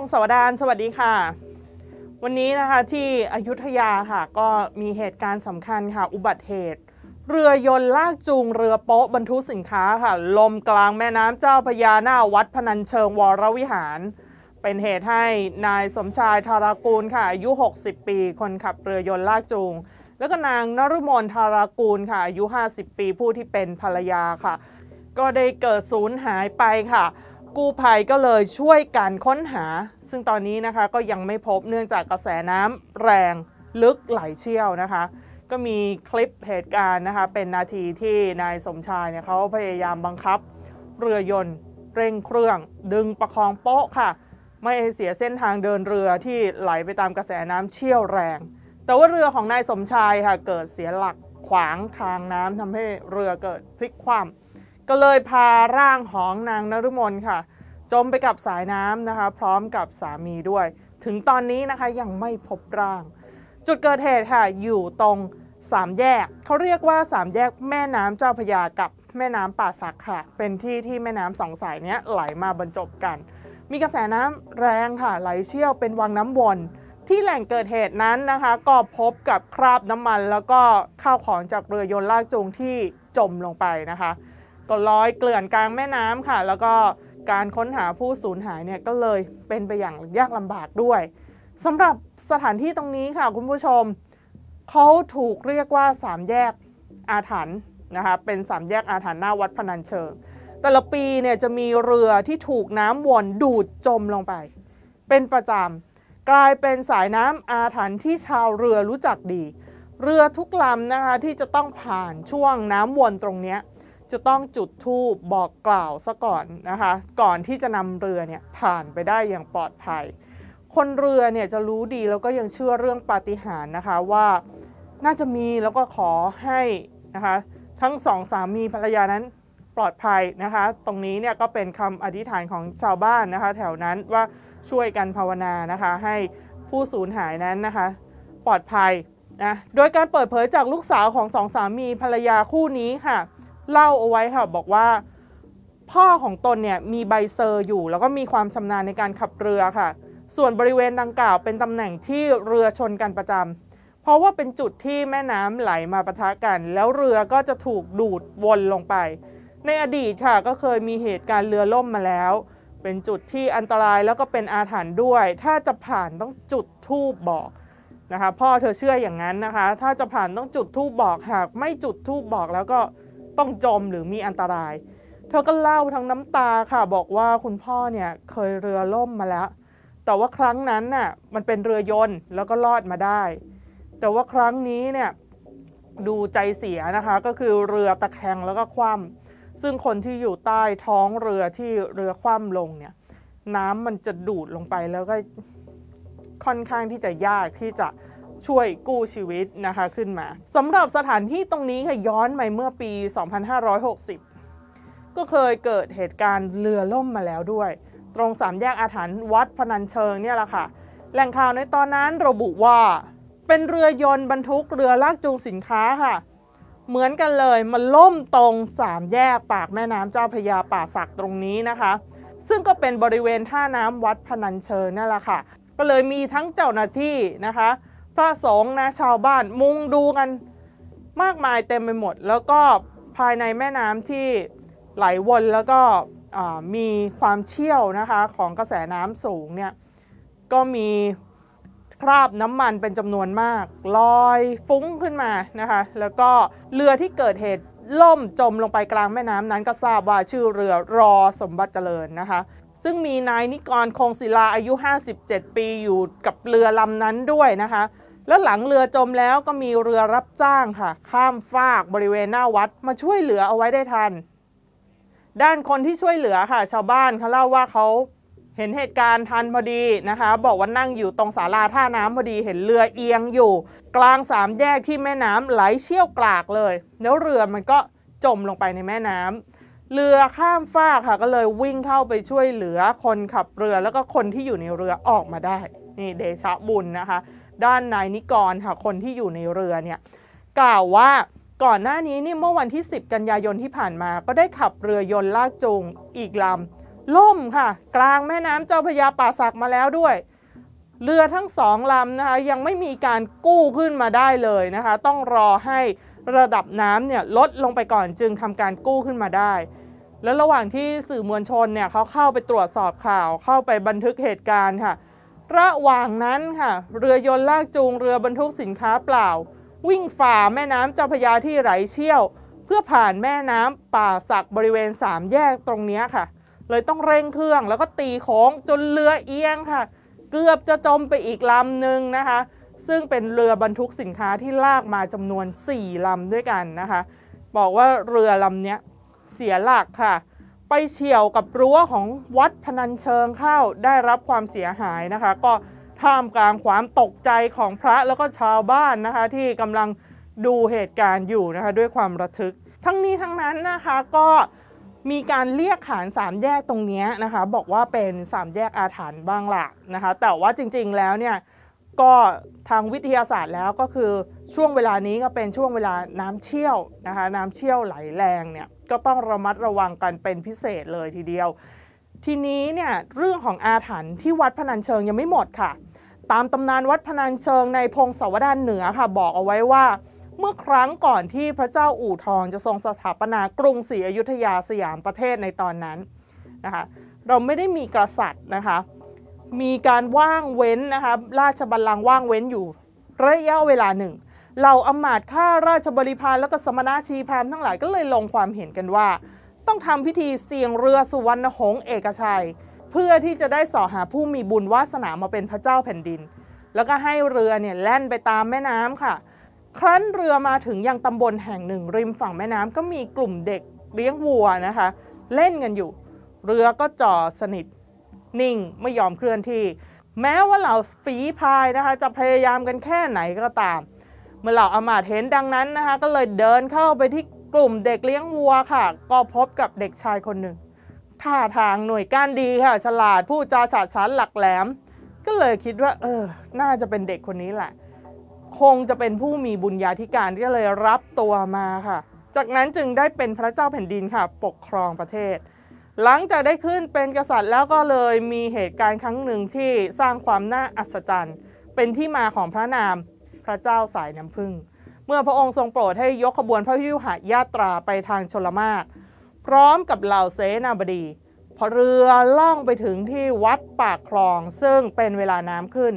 งศวดาน สวัสดีค่ะ วันนี้นะคะที่อยุธยาค่ะก็มีเหตุการณ์สำคัญค่ะ อุบัติเหตุ เรือยนต์ลากจูง เรือโป๊ะบรรทุกสินค้าค่ะ ลมกลางแม่น้ำเจ้าพญาหน้าวัดพนัญเชิงวรวิหาร เป็นเหตุให้นายสมชายธารากูลค่ะอายุ 60 ปีคนขับเรือยนต์ลากจูง แล้วก็นางนรุมนธารากูลค่ะอายุ50 ปีผู้ที่เป็นภรรยาค่ะ ก็ได้เกิดสูญหายไปค่ะ กู้ภัยก็เลยช่วยกันค้นหาซึ่งตอนนี้นะคะก็ยังไม่พบเนื่องจากกระแสน้ำแรง ลึกไหลเชี่ยวนะคะ ก็มีคลิปเหตุการณ์นะคะเป็นนาทีที่นายสมชายเนี่ยเขาพยายามบังคับ เรือยนต์เร่งเครื่องดึงประคองโป๊ะค่ะ ไม่ให้เสียเส้นทางเดินเรือที่ไหลไปตามกระแสน้ำเชี่ยวแรง แต่ว่าเรือของนายสมชายค่ะเกิดเสียหลักขวางทางน้ำทำให้เรือเกิดพลิกคว่ำก็เลยพาร่างของนางนรุมนค่ะจมไปกับสายน้ำนะคะ พร้อมกับสามีด้วย ถึงตอนนี้นะคะยังไม่พบร่าง จุดเกิดเหตุค่ะอยู่ตรงสามแยกเขาเรียกว่า สามแยกแม่น้ำเจ้าพยากับแม่น้ำป่าสักค่ะเป็นที่ที่แม่น้ำสองสายนี้ไหลมาบรรจบกัน มีกระแสน้ำแรงค่ะ ไหลเชี่ยวเป็นวังน้ำวนที่แหล่งเกิดเหตุนั้นนะคะ ก็พบกับคราบน้ำมัน แล้วก็ข้าวของจากเรือยนต์ลากจูงที่จมลงไปนะคะก็ลอยเกลื่อนกลางแม่น้ำค่ะ แล้วก็การค้นหาผู้สูญหายเนี่ยก็เลยเป็นไปอย่างยากลำบากด้วยสำหรับสถานที่ตรงนี้ค่ะคุณผู้ชมเขาถูกเรียกว่าสามแยกอาถรรพ์นะคะเป็นสามแยกอาถรรพ์หน้าวัดพนัญเชิงแต่ละปีเนี่ยจะมีเรือที่ถูกน้ำวนดูดจมลงไป เป็นประจำกลายเป็นสายน้ำอาถรรพ์ที่ชาวเรือรู้จักดี เรือทุกลำนะคะที่จะต้องผ่านช่วงน้ำวนตรงนี้จะต้องจุดธูปบอกกล่าวซะก่อนนะคะก่อนที่จะนำเรือเนี่ยผ่านไปได้อย่างปลอดภัย คนเรือเนี่ยจะรู้ดีแล้วก็ยังเชื่อเรื่องปาฏิหาริย์นะคะว่าน่าจะมีแล้วก็ขอให้นะคะทั้งสองสามีภรรยานั้นปลอดภัยนะคะ ตรงนี้เนี่ยก็เป็นคำอธิษฐานของชาวบ้านนะคะ แถวนั้นว่าช่วยกันภาวนานะคะ ให้ผู้สูญหายนั้นนะคะปลอดภัยนะโดยการเปิดเผยจากลูกสาวของสองสามีภรรยาคู่นี้ค่ะเล่าเอาไว้ค่ะบอกว่าพ่อของตนเนี่ยมีใบเซอร์อยู่แล้วก็มีความชำนาญในการขับเรือค่ะ ส่วนบริเวณดังกล่าวเป็นตำแหน่งที่เรือชนกันประจำเพราะว่าเป็นจุดที่แม่น้ำไหลมาปะทะกัน แล้วเรือก็จะถูกดูดวนลงไป ในอดีตค่ะก็เคยมีเหตุการณ์เรือล่มมาแล้ว เป็นจุดที่อันตรายแล้วก็เป็นอาถรรพ์ด้วย ถ้าจะผ่านต้องจุดทูบบอกนะคะพ่อเธอเชื่ออย่างนั้นนะคะ ถ้าจะผ่านต้องจุดทูบบอกหาก ไม่จุดทูบบอกแล้วก็ต้องจมหรือมีอันตราย เธอก็เล่าทั้งน้ำตาค่ะ บอกว่าคุณพ่อเนี่ย เคยเรือล่มมาแล้ว แต่ว่าครั้งนั้นน่ะมันเป็นเรือยนต์แล้วก็รอดมาได้ แต่ว่าครั้งนี้เนี่ย ดูใจเสียนะคะก็คือเรือตะแคงแล้วก็คว่ำซึ่งคนที่อยู่ใต้ท้องเรือที่เรือคว่ำลงเนี่ยน้ำมันจะดูดลงไปแล้วก็ค่อนข้างที่จะยากที่จะช่วยกู้ชีวิตนะคะขึ้นมาสำหรับสถานที่ตรงนี้ค่ะย้อนไปเมื่อปี 2560 ก็เคยเกิดเหตุการณ์เรือล่มมาแล้วด้วย ตรงสามแยกอาถรรพ์วัดพนัญเชิงเนี่ยแหละค่ะ แหล่งข่าวในตอนนั้นระบุว่าเป็นเรือยนต์บรรทุกเรือลากจูงสินค้าค่ะ เหมือนกันเลยมันล่มตรงสามแยกปากแม่น้ำเจ้าพระยาป่าสักตรงนี้นะคะ ซึ่งก็เป็นบริเวณท่าน้ำวัดพนัญเชิงนั่นแหละค่ะ ก็เลยมีทั้งเจ้าหน้าที่นะคะพระสงฆ์นะชาวบ้านมุงดูกันมากมายเต็มไปหมด แล้วก็ภายในแม่น้ำที่ไหลวนแล้วก็มีความเชี่ยวนะคะของกระแสน้ำสูงเนี่ยก็มีคราบน้ำมันเป็นจำนวนมากลอยฟุ้งขึ้นมานะคะแล้วก็เรือที่เกิดเหตุล่มจมลงไปกลางแม่น้ำนั้นก็ทราบว่าชื่อเรือรอสมบัติเจริญนะคะ ซึ่งมีนายนิกรคงศิลาอายุ 57 ปีอยู่กับเรือลำนั้นด้วยนะคะแล้วหลังเรือจมแล้วก็มีเรือรับจ้างค่ะ ข้ามฟากบริเวณหน้าวัดมาช่วยเหลือเอาไว้ได้ทัน ด้านคนที่ช่วยเหลือค่ะ ชาวบ้านเขาเล่าว่าเขาเห็นเหตุการณ์ทันพอดีนะคะ บอกว่านั่งอยู่ตรงศาลาท่าน้ำพอดี เห็นเรือเอียงอยู่ กลางสามแยกที่แม่น้ำไหลเชี่ยวกรากเลยแล้วเรือมันก็จมลงไปในแม่น้ำ เรือข้ามฟากค่ะ ก็เลยวิ่งเข้าไปช่วยเหลือคนขับเรือแล้วก็คนที่อยู่ในเรือออกมาได้ นี่เดชะบุญนะคะด้านนายนิกรค่ะ คนที่อยู่ในเรือเนี่ย กล่าวว่าก่อนหน้านี้นี่เมื่อวันที่ 10 กันยายนที่ผ่านมา ก็ได้ขับเรือยนต์ลากจูงอีกลำล่มค่ะ กลางแม่น้ำเจ้าพยาป่าสักมาแล้วด้วย เรือทั้งสองลำนะคะยังไม่มีการกู้ขึ้นมาได้เลยนะคะ ต้องรอให้ระดับน้ำเนี่ยลดลงไปก่อนจึงทำการกู้ขึ้นมาได้ แล้วระหว่างที่สื่อมวลชนเนี่ยเขาเข้าไปตรวจสอบข่าวเข้าไปบันทึกเหตุการณ์ค่ะระหว่างนั้นค่ะ เรือยนต์ลากจูงเรือบรรทุกสินค้าเปล่า วิ่งฝ่าแม่น้ำเจ้าพยาที่ไหลเชี่ยว เพื่อผ่านแม่น้ำป่าสักบริเวณสามแยกตรงนี้ค่ะ เลยต้องเร่งเครื่อง แล้วก็ตีของจนเรือเอียงค่ะ เกือบจะจมไปอีกลำหนึ่งนะคะ ซึ่งเป็นเรือบรรทุกสินค้าที่ลากมาจำนวน 4ลำด้วยกันนะคะ บอกว่าเรือลำนี้เสียหลักค่ะไปเฉี่ยวกับรั้วของวัดพนันเชิงเข้าได้รับความเสียหายนะคะก็ท่ามกลางความตกใจของพระแล้วก็ชาวบ้านนะคะที่กำลังดูเหตุการณ์อยู่นะคะด้วยความระทึก ทั้งนี้ทั้งนั้นนะคะก็มีการเรียกขานสามแยกตรงนี้นะคะบอกว่าเป็นสามแยกอาถรรพ์บ้างหละนะคะแต่ว่าจริงๆแล้วเนี่ยก็ทางวิทยาศาสตร์แล้วก็คือช่วงเวลานี้ก็เป็นช่วงเวลาน้ำเชี่ยวนะคะน้ำเชี่ยวไหลแรงเนี่ยก็ต้องระมัดระวังกันเป็นพิเศษเลยทีเดียว ทีนี้เนี่ยเรื่องของอาถรรพ์ที่วัดพนัญเชิงยังไม่หมดค่ะตามตำนานวัดพนัญเชิงในพงศาวดารเหนือค่ะบอกเอาไว้ว่า เมื่อครั้งก่อนที่พระเจ้าอู่ทองจะทรงสถาปนากรุงศรีอยุธยาสยามประเทศในตอนนั้นนะคะเราไม่ได้มีกษัตริย์นะคะมีการว่างเว้นนะคะราชบัลลังก์ว่างเว้นอยู่ ระยะเวลาหนึ่งเหล่าอมาตข้าราชบริพารและก็สมณะชีพามทั้งหลายก็เลยลงความเห็นกันว่า ต้องทำพิธีเสี่ยงเรือสุวรรณหงษ์เอกชัย เพื่อที่จะได้สอหาผู้มีบุญวาสนามาเป็นพระเจ้าแผ่นดิน แล้วก็ให้เรือเนี่ยแล่นไปตามแม่น้ำค่ะ ครั้นเรือมาถึงยังตำบลแห่งหนึ่ง ริมฝั่งแม่น้ำก็มีกลุ่มเด็กเลี้ยงวัวนะคะ เล่นกันอยู่ เรือก็จ่อสนิทนิ่งไม่ยอมเคลื่อนที่ แม้ว่าเหล่าฝีพายนะคะจะพยายามกันแค่ไหนก็ตามเมื่อเหล่าอมาตเห็นดังนั้นนะคะก็เลยเดินเข้าไปที่กลุ่มเด็กเลี้ยงวัวค่ะ ก็พบกับเด็กชายคนหนึ่งท่าทางหน่วยก้านดีค่ะฉลาดผู้จาฉาดฉานหลักแหลม ก็เลยคิดว่าเออน่าจะเป็นเด็กคนนี้แหละ คงจะเป็นผู้มีบุญญาธิการก็เลยรับตัวมาค่ะ จากนั้นจึงได้เป็นพระเจ้าแผ่นดินค่ะ ปกครองประเทศ หลังจากได้ขึ้นเป็นกษัตริย์แล้วก็เลยมีเหตุการณ์ครั้งหนึ่งที่สร้างความน่าอัศจรรย์ เป็นที่มาของพระนามระเจ้าสายน้ำพึ่ง เมื่อพระองค์ทรงโปรดให้ยกขบวนพระยุหะยาตราไปทางชลมากพร้อมกับเหล่าเสนาบดี พอเรือล่องไปถึงที่วัดปากคลองซึ่งเป็นเวลาน้ำขึ้น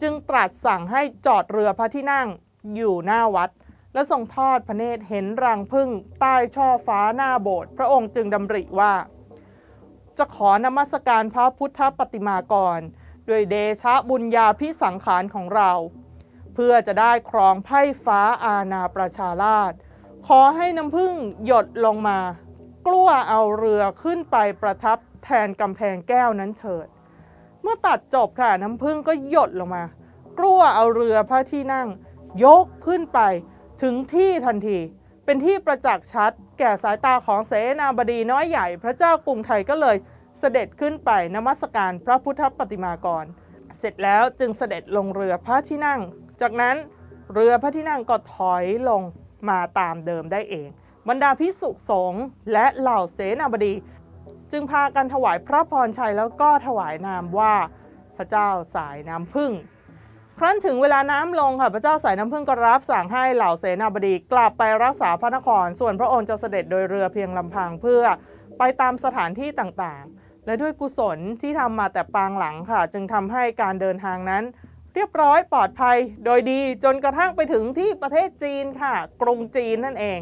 จึงตรัสสั่งให้จอดเรือพระที่นั่งอยู่หน้าวัด และทรงทอดพระเนตรเห็นรังพึ่งใต้ช่อฟ้าหน้าโบสถ์พระองค์จึงดำริว่า จะขอนมัสการพระพุทธปฏิมากร ด้วยเดชะบุญญาพิสังขารของเราเพื่อจะได้ครองไพ่ฟ้าอาณาประชาราช ขอให้น้ำพึ่งหยดลงมา กลัวเอาเรือขึ้นไปประทับแทนกำแพงแก้วนั้นเถิด เมื่อตัดจบค่ะน้ำพึ่งก็หยดลงมา กลัวเอาเรือพระที่นั่ง ยกขึ้นไปถึงที่ทันที เป็นที่ประจักษ์ชัดแก่สายตาของเสนาบดีน้อยใหญ่พระเจ้ากรุงไทยก็เลย เสด็จขึ้นไปนมัสการพระพุทธปฏิมากรเสร็จแล้วจึงเสด็จลงเรือพระที่นั่งจากนั้นเรือพระที่นั่งก็ถอยลงมาตามเดิมได้เอง บรรดาพิสุสงฆ์และเหล่าเสนาบดี จึงพากันถวายพระพรชัยแล้วก็ถวายนามว่าพระเจ้าสายน้ำพึ่ง ครั้นถึงเวลาน้ำลงค่ะพระเจ้าสายน้ำพึ่งก็รับสั่งให้เหล่าเสนาบดี กลับไปรักษาพระนคร ส่วนพระองค์จะเสด็จโดยเรือเพียงลำพังเพื่อไปตามสถานที่ต่างๆ และด้วยกุศลที่ทำมาแต่ปางหลังค่ะ จึงทำให้การเดินทางนั้นเรียบร้อยปลอดภัยโดยดีจนกระทั่งไปถึงที่ประเทศจีนค่ะ กรุงจีนนั่นเอง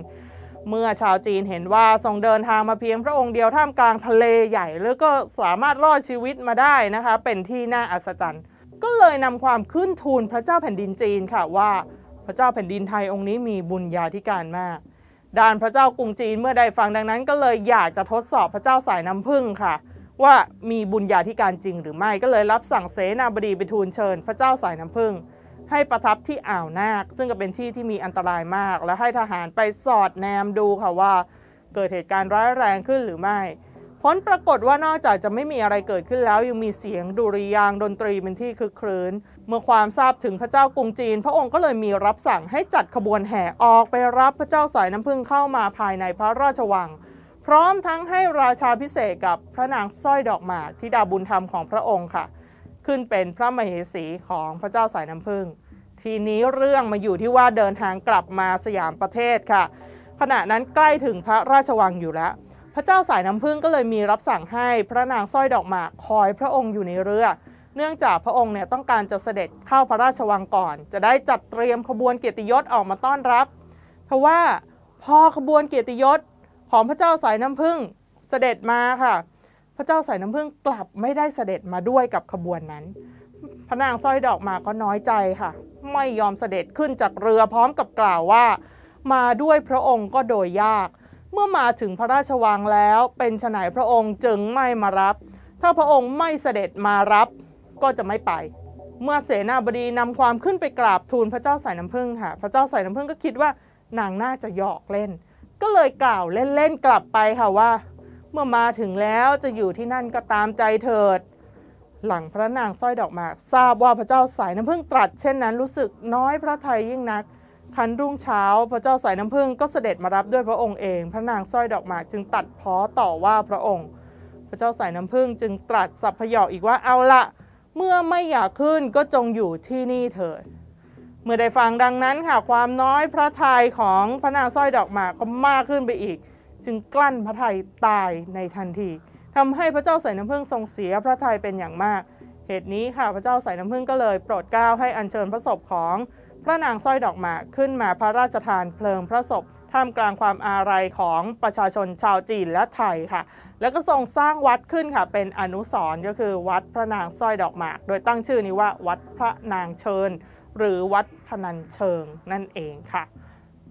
เมื่อชาวจีนเห็นว่าทรงเดินทางมาเพียงพระองค์เดียวท่ามกลางทะเลใหญ่ แล้วก็สามารถรอดชีวิตมาได้นะคะ เป็นที่น่าอัศจรรย์ ก็เลยนำความขึ้นทูลพระเจ้าแผ่นดินจีนค่ะว่าพระเจ้าแผ่นดินไทยองค์นี้มีบุญญาธิการมากด้านพระเจ้ากรุงจีนเมื่อได้ฟังดังนั้นก็เลยอยากจะทดสอบพระเจ้าสายน้ำพึ่งค่ะว่ามีบุญญาธิการจริงหรือไม่ก็เลยรับสั่งเสนาบดีไปทูลเชิญ พระเจ้าสายน้ำพึ่งให้ประทับที่อ่าวนาคซึ่งก็เป็นที่ที่มีอันตรายมาก และให้ทหารไปสอดแนมดูค่ะว่า เกิดเหตุการณ์ร้ายแรงขึ้นหรือไม่ผลปรากฏว่านอกจากจะไม่มีอะไรเกิดขึ้นแล้วยังมีเสียงดุริยางดนตรีเป็นที่คึกครื้น เมื่อความทราบถึงพระเจ้ากรุงจีน พระองค์ก็เลยมีรับสั่งให้จัดขบวนแห่ออกไปรับพระเจ้าสายน้ำพึ่งเข้ามาภายในพระราชวังพร้อมทั้งให้ราชาพิเศษกับพระนางสร้อยดอกหมากที่ดาบุญธรรมของพระองค์ค่ะ ขึ้นเป็นพระมเหสีของพระเจ้าสายน้ำพึ่งทีนี้เรื่องมาอยู่ที่ว่าเดินทางกลับมาสยามประเทศค่ะ ขณะนั้นใกล้ถึงพระราชวังอยู่แล้ว พระเจ้าสายน้ำพึ่งก็เลยมีรับสั่งให้พระนางสร้อยดอกหมากคอยพระองค์อยู่ในเรือ เนื่องจากพระองค์เนี่ยต้องการจะเสด็จเข้าพระราชวังก่อน จะได้จัดเตรียมขบวนเกียรติยศออกมาต้อนรับ เพราะว่าพอขบวนเกียรติยศของพระเจ้าสายน้ำผึ้งเสด็จมาค่ะ พระเจ้าสายน้ำผึ้งกลับไม่ได้เสด็จมาด้วยกับขบวนนั้นพระนางสร้อยดอกมาก็น้อยใจค่ะ ไม่ยอมเสด็จขึ้น จากเรือพร้อมกับกล่าวว่า มาด้วยพระองค์ก็โดยยาก เมื่อมาถึงพระราชวังแล้วเป็นฉนายพระองค์จึงไม่มารับ ถ้าพระองค์ไม่เสด็จมารับก็จะไม่ไป เมื่อเสนาบดีนำความขึ้นไปกราบทูลพระเจ้าสายน้ำผึ้งค่ะ พระเจ้าสายน้ำผึ้งก็คิดว่านางน่าจะหยอกเล่นก็เลยกล่าวเล่น ๆ กลับไปค่ะว่า เมื่อมาถึงแล้วจะอยู่ที่นั่นก็ตามใจเถิด หลังพระนางสร้อยดอกหมาก ทราบว่าพระเจ้าสายน้ำผึ้งตรัสเช่นนั้นรู้สึกน้อยพระทัยยิ่งนักคันรุ่งเช้าพระเจ้าสายน้ำผึ้งก็เสด็จมารับด้วยพระองค์เองพระนางสร้อยดอกหมาก จึงตัดพ้อต่อว่าพระองค์ พระเจ้าสายน้ำผึ้งจึงตรัสสัพพยออีกว่าเอาละเมื่อไม่อยากขึ้นก็จงอยู่ที่นี่เถิดเมื่อได้ฟังดังนั้นค่ะความน้อยพระทัยของพระนางสร้อยดอกหมาก ก็มากขึ้นไปอีก จึงกลั้นพระทัยตายในทันทีทำให้พระเจ้าใส่น้ำผึ้งทรงเสียพระทัยเป็นอย่างมากเหตุนี้ ค่ะพระเจ้าใส่น้ำผึ้งก็เลยโปรดเกล้าให้อัญเชิญพระศพของ พระนางสร้อยดอกหมาก ขึ้นมาพระราชทานเพลิงพระศพท่ามกลางความอาลัยของประชาชนชาวจีนและไทยค่ะ แล้วก็ทรงสร้างวัดขึ้นค่ะ เป็นอนุสรณ์ก็คือวัดพระนางสร้อยดอกหมาก โดยตั้งชื่อนี้ว่าวัดพระนางเชิญหรือวัดพนันเชิงนั่นเองค่ะ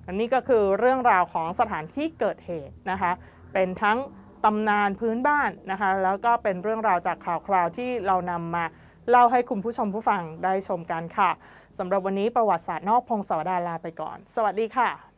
อันนี้ก็คือเรื่องราวของสถานที่เกิดเหตุนะคะ เป็นทั้งตำนานพื้นบ้านนะคะ แล้วก็เป็นเรื่องราวจากข่าวคราวที่เรานำมาเล่าให้คุณผู้ชมผู้ฟังได้ชมกันค่ะสำหรับวันนี้ประวัติศาสตร์นอกพงศาวดาลาไปก่อน สวัสดีค่ะ